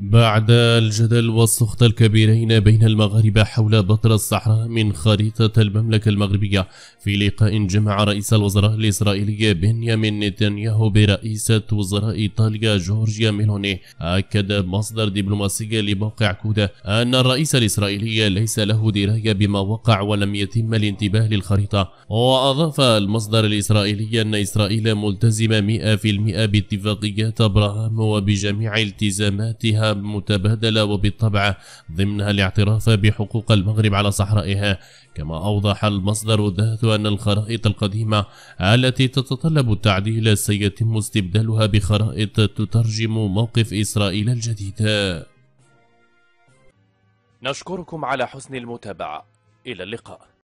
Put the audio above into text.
بعد الجدل والسخط الكبيرين بين المغاربة حول بطر الصحراء من خريطة المملكة المغربية في لقاء جمع رئيس الوزراء الإسرائيلي بنيامين نتنياهو برئيسة وزراء إيطاليا جورجيا ميلوني أكد مصدر دبلوماسي لموقع كودا أن الرئيس الإسرائيلي ليس له دراية بما وقع ولم يتم الانتباه للخريطة وأضاف المصدر الإسرائيلي أن إسرائيل ملتزمة 100% باتفاقيات أبراهام وبجميع التزاماتها متبادلة وبالطبع ضمنها الاعتراف بحقوق المغرب على صحرائها كما أوضح المصدر ذات أن الخرائط القديمة التي تتطلب التعديل سيتم استبدالها بخرائط تترجم موقف إسرائيل الجديد نشكركم على حسن المتابعة إلى اللقاء